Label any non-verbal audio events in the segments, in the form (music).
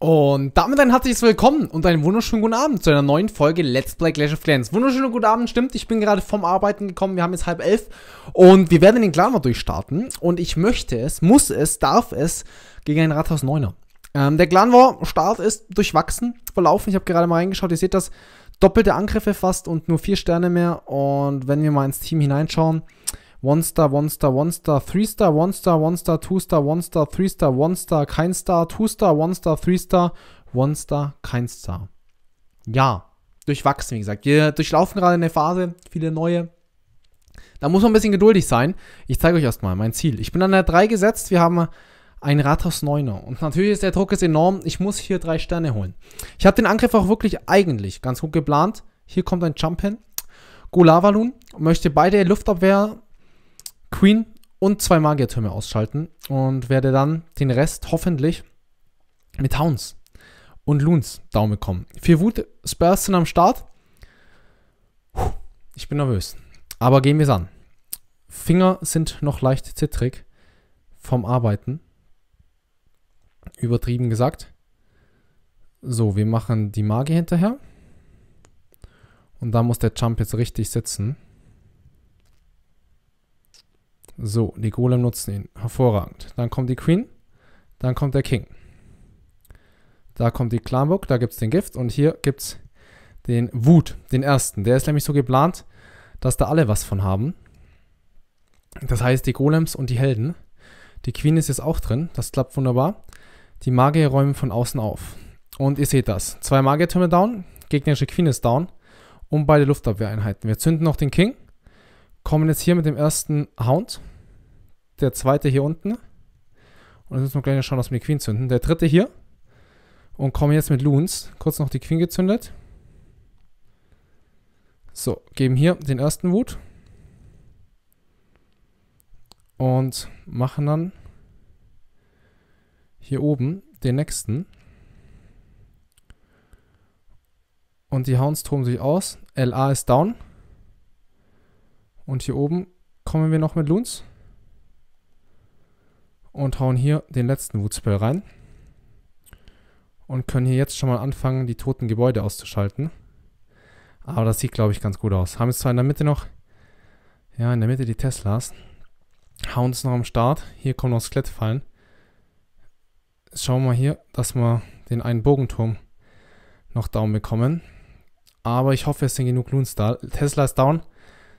Und damit ein herzliches Willkommen und einen wunderschönen guten Abend zu einer neuen Folge Let's Play Clash of Clans. Wunderschönen guten Abend, stimmt, ich bin gerade vom Arbeiten gekommen, wir haben jetzt halb elf und wir werden den Clan mal durchstarten und ich möchte es, muss es, darf es gegen einen Rathaus 9er. Ähm, der Clan War Start ist durchwachsen, verlaufen, ich habe gerade mal reingeschaut, ihr seht das, doppelte Angriffe fast und nur vier Sterne mehr und wenn wir mal ins Team hineinschauen, One Star, One Star, One Star, Three Star, One Star, One Star, Two Star, One Star, Three Star, One Star, kein Star, Two Star, One Star, Three Star, One Star, kein Star. Ja, durchwachsen, wie gesagt. Wir durchlaufen gerade eine Phase, viele neue. Da muss man ein bisschen geduldig sein. Ich zeige euch erstmal mein Ziel. Ich bin an der 3 gesetzt. Wir haben ein Rathaus 9er. Und natürlich ist der Druck ist enorm. Ich muss hier drei Sterne holen. Ich habe den Angriff auch wirklich eigentlich ganz gut geplant. Hier kommt ein Jump hin. Gulavalun möchte beide Luftabwehr Queen und zwei Magiertürme ausschalten und werde dann den Rest hoffentlich mit Hounds und Loons Daumen kommen. Vier Wut Spurs sind am Start. Puh, ich bin nervös. Aber gehen wir es an. Finger sind noch leicht zittrig vom Arbeiten. Übertrieben gesagt. So, wir machen die Magie hinterher. Und da muss der Jump jetzt richtig sitzen. So, die Golem nutzen ihn. Hervorragend. Dann kommt die Queen. Dann kommt der King. Da kommt die Clanburg, da gibt es den Gift und hier gibt es den Wut, den ersten. Der ist nämlich so geplant, dass da alle was von haben. Das heißt, die Golems und die Helden. Die Queen ist jetzt auch drin, das klappt wunderbar. Die Magier räumen von außen auf. Und ihr seht das. Zwei Magiertürme down, gegnerische Queen ist down und beide Luftabwehreinheiten. Wir zünden noch den King kommen jetzt hier mit dem ersten Hound. Der zweite hier unten. Und jetzt müssen wir gleich noch schauen, dass wir die Queen zünden. Der dritte hier. Und kommen jetzt mit Loons. Kurz noch die Queen gezündet. So, geben hier den ersten Wut. Und machen dann hier oben den nächsten. Und die Hounds toben sich aus. LA ist down. Und hier oben kommen wir noch mit Loons. Und hauen hier den letzten Wutspell rein. Und können hier jetzt schon mal anfangen, die toten Gebäude auszuschalten. Aber das sieht, glaube ich, ganz gut aus. Haben jetzt zwar in der Mitte noch, ja, in der Mitte die Teslas. Hauen es noch am Start. Hier kommen noch Skelettfallen. Schauen wir hier, dass wir den einen Bogenturm noch down bekommen. Aber ich hoffe, es sind genug Loons da. Tesla ist down.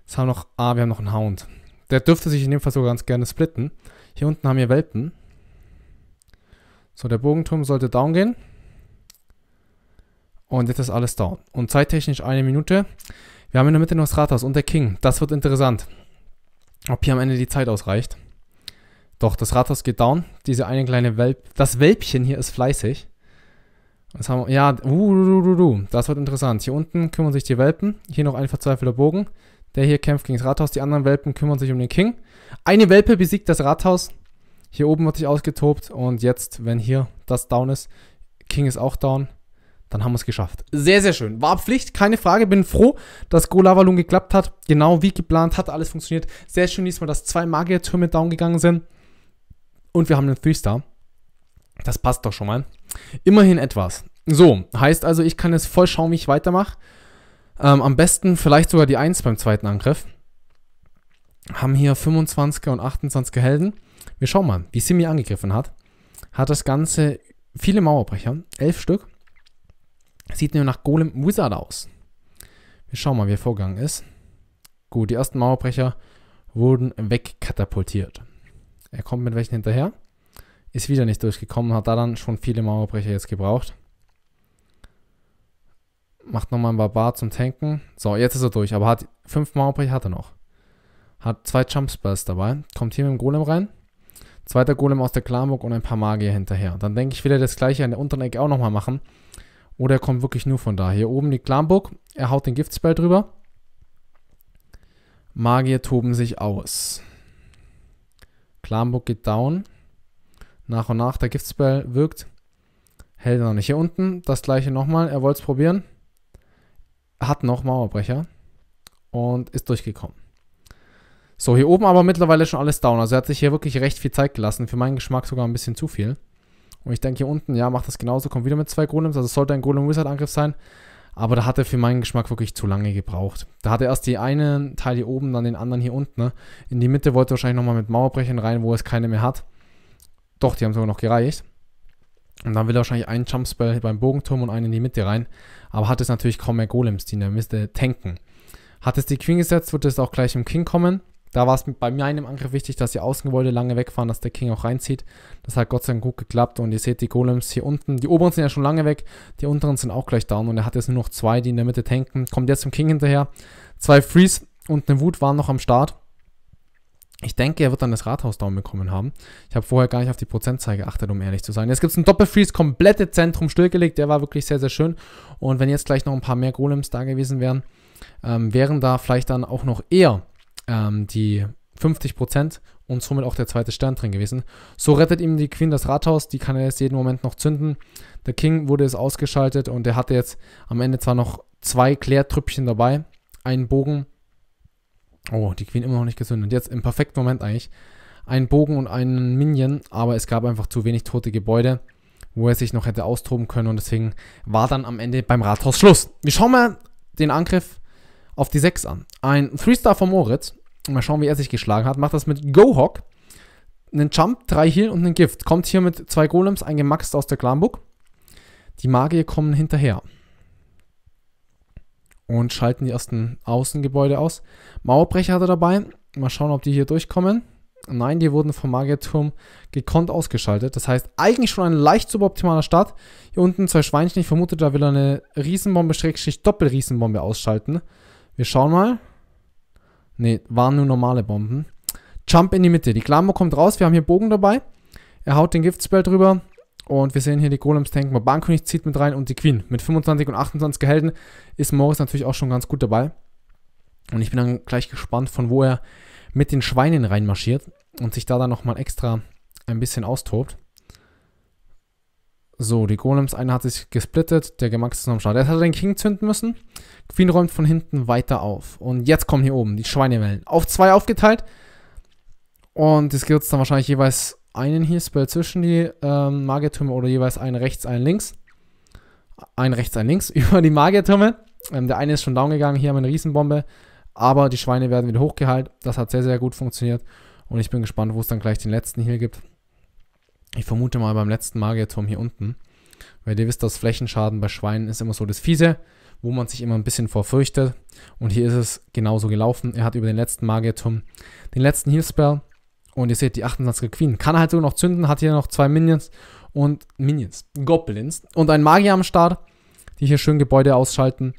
Jetzt haben wir noch, ah, wir haben noch einen Hound. Der dürfte sich in dem Fall sogar ganz gerne splitten. Hier unten haben wir Welpen. So, der Bogenturm sollte down gehen. Und jetzt ist alles down. Und zeittechnisch eine Minute. Wir haben in der Mitte noch das Rathaus und der King. Das wird interessant. Ob hier am Ende die Zeit ausreicht. Doch, das Rathaus geht down. Diese eine kleine Welp... Das Welpchen hier ist fleißig. Das haben wir... Ja, uh, uh, uh, uh, das wird interessant. Hier unten kümmern sich die Welpen. Hier noch ein verzweifelter Bogen. Der hier kämpft gegen das Rathaus. Die anderen Welpen kümmern sich um den King. Eine Welpe besiegt das Rathaus. Hier oben wird sich ausgetobt. Und jetzt, wenn hier das down ist, King ist auch down, dann haben wir es geschafft. Sehr, sehr schön. War Pflicht, keine Frage. Bin froh, dass Go geklappt hat. Genau wie geplant, hat alles funktioniert. Sehr schön diesmal, dass zwei Magier-Türme down gegangen sind. Und wir haben einen 3-Star. Das passt doch schon mal. Immerhin etwas. So, heißt also, ich kann jetzt voll schauen, wie ich weitermache. Ähm, am besten vielleicht sogar die 1 beim zweiten Angriff. Haben hier 25er und 28er Helden. Wir schauen mal, wie Simi angegriffen hat. Hat das Ganze viele Mauerbrecher, 11 Stück. Sieht nur nach Golem Wizard aus. Wir schauen mal, wie der Vorgang ist. Gut, die ersten Mauerbrecher wurden wegkatapultiert. Er kommt mit welchen hinterher. Ist wieder nicht durchgekommen, hat da dann schon viele Mauerbrecher jetzt gebraucht macht nochmal ein Barbar zum Tanken. So, jetzt ist er durch, aber hat fünf Mauerbrich hat er noch. Hat zwei Jumpspells dabei, kommt hier mit dem Golem rein. Zweiter Golem aus der Klamuk und ein paar Magier hinterher. Dann denke ich, will er das gleiche an der unteren Ecke auch nochmal machen. Oder er kommt wirklich nur von da. Hier oben die Klamburg. Er haut den Giftspell drüber. Magier toben sich aus. Klamburg geht down. Nach und nach der Giftspell wirkt. Hält er noch nicht. Hier unten das gleiche nochmal. Er wollte es probieren hat noch Mauerbrecher und ist durchgekommen. So, hier oben aber mittlerweile schon alles down. Also er hat sich hier wirklich recht viel Zeit gelassen. Für meinen Geschmack sogar ein bisschen zu viel. Und ich denke hier unten, ja, macht das genauso. Kommt wieder mit zwei Golems. Also es sollte ein Golem-Wizard-Angriff sein. Aber da hat er für meinen Geschmack wirklich zu lange gebraucht. Da hat er erst die einen Teil hier oben, dann den anderen hier unten. Ne? In die Mitte wollte er wahrscheinlich nochmal mit Mauerbrechern rein, wo es keine mehr hat. Doch, die haben sogar noch gereicht. Und dann will er wahrscheinlich einen Jumpspell beim Bogenturm und einen in die Mitte rein. Aber hat es natürlich kaum mehr Golems, die in der Mitte tanken. Hat es die Queen gesetzt, wird es auch gleich im King kommen. Da war es bei mir einem Angriff wichtig, dass die Außengebäude lange wegfahren, dass der King auch reinzieht. Das hat Gott sei Dank gut geklappt und ihr seht die Golems hier unten. Die oberen sind ja schon lange weg, die unteren sind auch gleich down und er hat jetzt nur noch zwei, die in der Mitte tanken. Kommt jetzt zum King hinterher. Zwei Freeze und eine Wut waren noch am Start. Ich denke, er wird dann das Rathaus down bekommen haben. Ich habe vorher gar nicht auf die Prozentzahl geachtet, um ehrlich zu sein. Jetzt gibt es einen Doppelfreeze, komplette Zentrum stillgelegt. Der war wirklich sehr, sehr schön. Und wenn jetzt gleich noch ein paar mehr Golems da gewesen wären, ähm, wären da vielleicht dann auch noch eher ähm, die 50% und somit auch der zweite Stern drin gewesen. So rettet ihm die Queen das Rathaus, die kann er jetzt jeden Moment noch zünden. Der King wurde jetzt ausgeschaltet und er hatte jetzt am Ende zwar noch zwei Klärtrüppchen dabei, einen Bogen Oh, die Queen immer noch nicht gesund. Und Jetzt im perfekten Moment eigentlich. Ein Bogen und einen Minion, aber es gab einfach zu wenig tote Gebäude, wo er sich noch hätte austoben können und deswegen war dann am Ende beim Rathaus Schluss. Wir schauen mal den Angriff auf die 6 an. Ein 3-Star von Moritz. Mal schauen, wie er sich geschlagen hat. Macht das mit Gohawk. Einen Jump, drei Heal und einen Gift. Kommt hier mit zwei Golems, ein Gemaxt aus der Clanbook. Die Magier kommen hinterher und schalten die ersten Außengebäude aus. Mauerbrecher hat er dabei. Mal schauen, ob die hier durchkommen. Nein, die wurden vom Magierturm gekonnt ausgeschaltet. Das heißt, eigentlich schon ein leicht suboptimaler Start. Hier unten zwei Schweinchen. Ich vermute, da will er eine Riesenbombe, Schrägstrich Doppelriesenbombe ausschalten. Wir schauen mal. Ne, waren nur normale Bomben. Jump in die Mitte. Die Klammer kommt raus. Wir haben hier Bogen dabei. Er haut den Giftspell drüber. Und wir sehen hier die Golems tanken. Mal Bahnkönig zieht mit rein und die Queen. Mit 25 und 28 Helden ist Morris natürlich auch schon ganz gut dabei. Und ich bin dann gleich gespannt, von wo er mit den Schweinen reinmarschiert und sich da dann nochmal extra ein bisschen austobt. So, die Golems, einer hat sich gesplittet, der Gemax ist noch am Start. Jetzt hat er den King zünden müssen. Queen räumt von hinten weiter auf. Und jetzt kommen hier oben die Schweinewellen. Auf zwei aufgeteilt. Und es gibt dann wahrscheinlich jeweils einen Heal-Spell zwischen die ähm, Magiertürme oder jeweils einen rechts, einen links. Einen rechts, einen links (laughs) über die Magiertürme. Ähm, der eine ist schon down gegangen, hier haben wir eine Riesenbombe. Aber die Schweine werden wieder hochgeheilt. Das hat sehr, sehr gut funktioniert. Und ich bin gespannt, wo es dann gleich den letzten hier gibt. Ich vermute mal beim letzten Magierturm hier unten. Weil ihr wisst, dass Flächenschaden bei Schweinen ist immer so das Fiese, wo man sich immer ein bisschen vorfürchtet. Und hier ist es genauso gelaufen. Er hat über den letzten Magierturm den letzten Heal-Spell und ihr seht, die 28er Queen kann halt sogar noch zünden, hat hier noch zwei Minions und Minions, Goblins und ein Magier am Start, die hier schön Gebäude ausschalten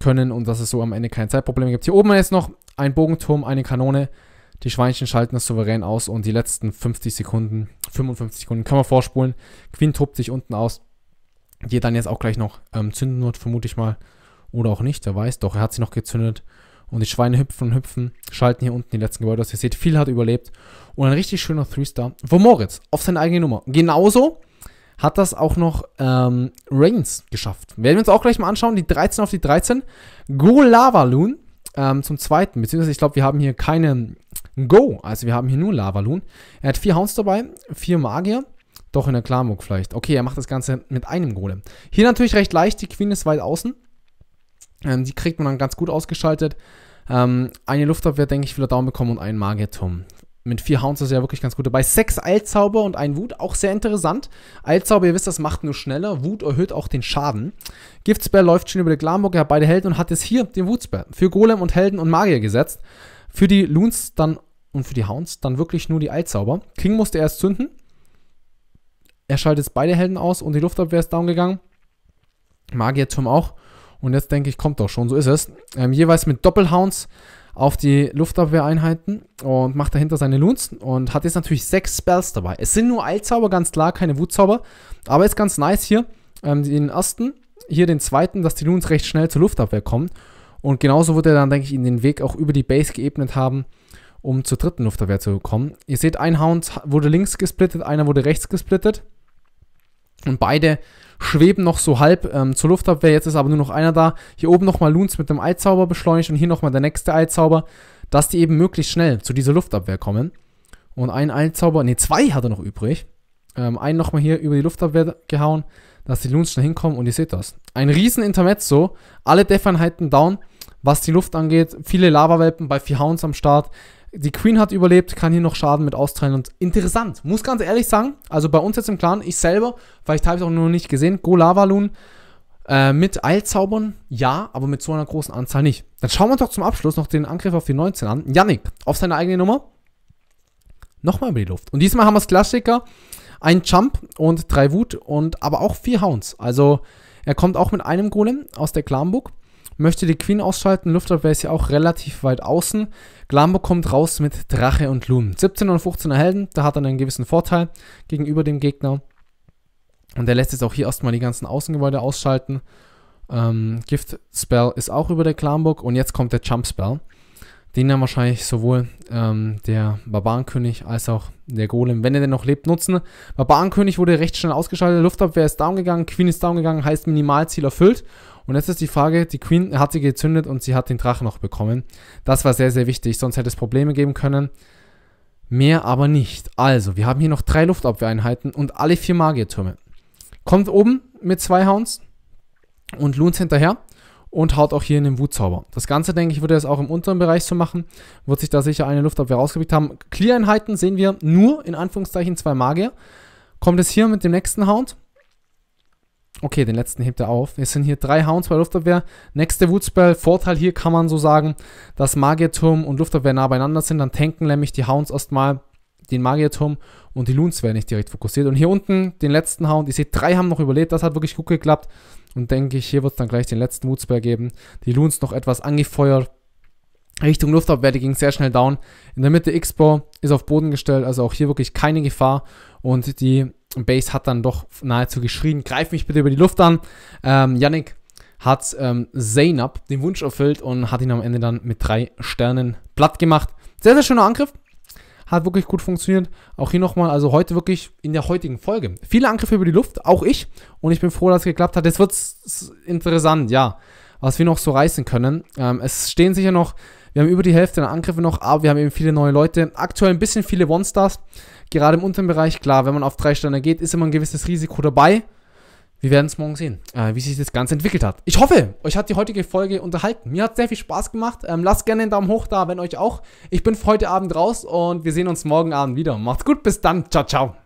können und dass es so am Ende keine Zeitprobleme gibt. Hier oben ist noch ein Bogenturm, eine Kanone. Die Schweinchen schalten das souverän aus und die letzten 50 Sekunden, 55 Sekunden kann man vorspulen. Queen tobt sich unten aus, die dann jetzt auch gleich noch ähm, zünden wird, vermute ich mal. Oder auch nicht, wer weiß. Doch, er hat sie noch gezündet. Und die Schweine hüpfen und hüpfen, schalten hier unten die letzten Gebäude aus. Ihr seht, viel hat überlebt. Und ein richtig schöner Three-Star von Moritz auf seine eigene Nummer. Genauso hat das auch noch ähm, Reigns geschafft. Werden wir uns auch gleich mal anschauen. Die 13 auf die 13. Go Lavaloon ähm, zum zweiten. Beziehungsweise ich glaube, wir haben hier keinen Go. Also wir haben hier nur Lavaloon. Er hat vier Hounds dabei, vier Magier. Doch in der Klarmuk vielleicht. Okay, er macht das Ganze mit einem Golem. Hier natürlich recht leicht. Die Queen ist weit außen. Ähm, die kriegt man dann ganz gut ausgeschaltet. Ähm, eine Luftabwehr, denke ich, wieder Daumen bekommen und einen Magierturm. Mit vier Hounds ist er ja wirklich ganz gut dabei. Sechs Eilzauber und ein Wut, auch sehr interessant. Eilzauber, ihr wisst, das macht nur schneller. Wut erhöht auch den Schaden. Giftspell läuft schon über die Glamburg, er hat beide Helden und hat jetzt hier den Wutspell für Golem und Helden und Magier gesetzt. Für die Loons dann und für die Hounds dann wirklich nur die Eilzauber. King musste erst zünden. Er schaltet jetzt beide Helden aus und die Luftabwehr ist down gegangen. Magierturm auch. Und jetzt denke ich, kommt doch schon, so ist es. Ähm, jeweils mit Doppelhounds auf die Luftabwehreinheiten und macht dahinter seine Loons und hat jetzt natürlich sechs Spells dabei. Es sind nur Eilzauber, ganz klar, keine Wutzauber. Aber ist ganz nice hier, ähm, den ersten, hier den zweiten, dass die Loons recht schnell zur Luftabwehr kommen. Und genauso wird er dann, denke ich, in den Weg auch über die Base geebnet haben, um zur dritten Luftabwehr zu kommen. Ihr seht, ein Hound wurde links gesplittet, einer wurde rechts gesplittet. Und beide schweben noch so halb ähm, zur Luftabwehr. Jetzt ist aber nur noch einer da. Hier oben nochmal Loons mit dem Eizauber beschleunigt und hier nochmal der nächste Eizauber, dass die eben möglichst schnell zu dieser Luftabwehr kommen. Und ein Eizauber, ne, zwei hat er noch übrig. Ähm, einen nochmal hier über die Luftabwehr gehauen, dass die Loons schnell hinkommen und ihr seht das. Ein riesen Intermezzo, alle Def-Einheiten down, was die Luft angeht. Viele Lavawelpen bei vier Hounds am Start. Die Queen hat überlebt, kann hier noch Schaden mit austeilen und interessant. Muss ganz ehrlich sagen, also bei uns jetzt im Clan, ich selber, vielleicht habe ich es auch noch nicht gesehen, Go Lavalun äh, mit Eilzaubern, ja, aber mit so einer großen Anzahl nicht. Dann schauen wir uns doch zum Abschluss noch den Angriff auf die 19 an. Yannick, auf seine eigene Nummer. Nochmal über die Luft. Und diesmal haben wir das Klassiker. Ein Jump und drei Wut und aber auch vier Hounds. Also er kommt auch mit einem Golem aus der Clanbook möchte die Queen ausschalten. Luftabwehr ist ja auch relativ weit außen. Glambo kommt raus mit Drache und Loon. 17 und 15er Helden, da hat er einen gewissen Vorteil gegenüber dem Gegner. Und er lässt jetzt auch hier erstmal die ganzen Außengebäude ausschalten. Ähm, Gift Spell ist auch über der Clanburg und jetzt kommt der Jump Spell. Den dann wahrscheinlich sowohl ähm, der Barbarenkönig als auch der Golem, wenn er denn noch lebt, nutzen. Barbarenkönig wurde recht schnell ausgeschaltet, Luftabwehr ist down gegangen, Queen ist down gegangen, heißt Minimalziel erfüllt. Und jetzt ist die Frage, die Queen hat sie gezündet und sie hat den Drachen noch bekommen. Das war sehr, sehr wichtig, sonst hätte es Probleme geben können. Mehr aber nicht. Also, wir haben hier noch drei Luftabwehreinheiten und alle vier Magiertürme. Kommt oben mit zwei Hounds und Loons hinterher und haut auch hier in den Wutzauber. Das Ganze, denke ich, würde es auch im unteren Bereich so machen. Wird sich da sicher eine Luftabwehr rausgepickt haben. Clear-Einheiten sehen wir nur, in Anführungszeichen, zwei Magier. Kommt es hier mit dem nächsten Hound Okay, den letzten hebt er auf. Wir sind hier drei Hounds bei Luftabwehr. Nächste Woodspell. Vorteil hier kann man so sagen, dass Magierturm und Luftabwehr nah beieinander sind. Dann tanken nämlich die Hounds erstmal den Magierturm und die Loons werden nicht direkt fokussiert. Und hier unten den letzten Hound. Ihr seht, drei haben noch überlebt. Das hat wirklich gut geklappt. Und denke ich, hier wird es dann gleich den letzten Woodspell geben. Die Loons noch etwas angefeuert. Richtung Luftabwehr, die ging sehr schnell down. In der Mitte X-Bow ist auf Boden gestellt, also auch hier wirklich keine Gefahr. Und die Base hat dann doch nahezu geschrien, greif mich bitte über die Luft an. Ähm, Yannick hat ähm, Zainab den Wunsch erfüllt und hat ihn am Ende dann mit drei Sternen platt gemacht. Sehr, sehr schöner Angriff. Hat wirklich gut funktioniert. Auch hier nochmal, also heute wirklich in der heutigen Folge. Viele Angriffe über die Luft, auch ich. Und ich bin froh, dass es geklappt hat. Jetzt wird es interessant, ja was wir noch so reißen können. Ähm, es stehen sicher noch, wir haben über die Hälfte der Angriffe noch, aber wir haben eben viele neue Leute. Aktuell ein bisschen viele One-Stars, gerade im unteren Bereich. Klar, wenn man auf drei Sterne geht, ist immer ein gewisses Risiko dabei. Wir werden es morgen sehen, äh, wie sich das Ganze entwickelt hat. Ich hoffe, euch hat die heutige Folge unterhalten. Mir hat sehr viel Spaß gemacht. Ähm, lasst gerne einen Daumen hoch da, wenn euch auch. Ich bin für heute Abend raus und wir sehen uns morgen Abend wieder. Macht's gut, bis dann. Ciao, ciao.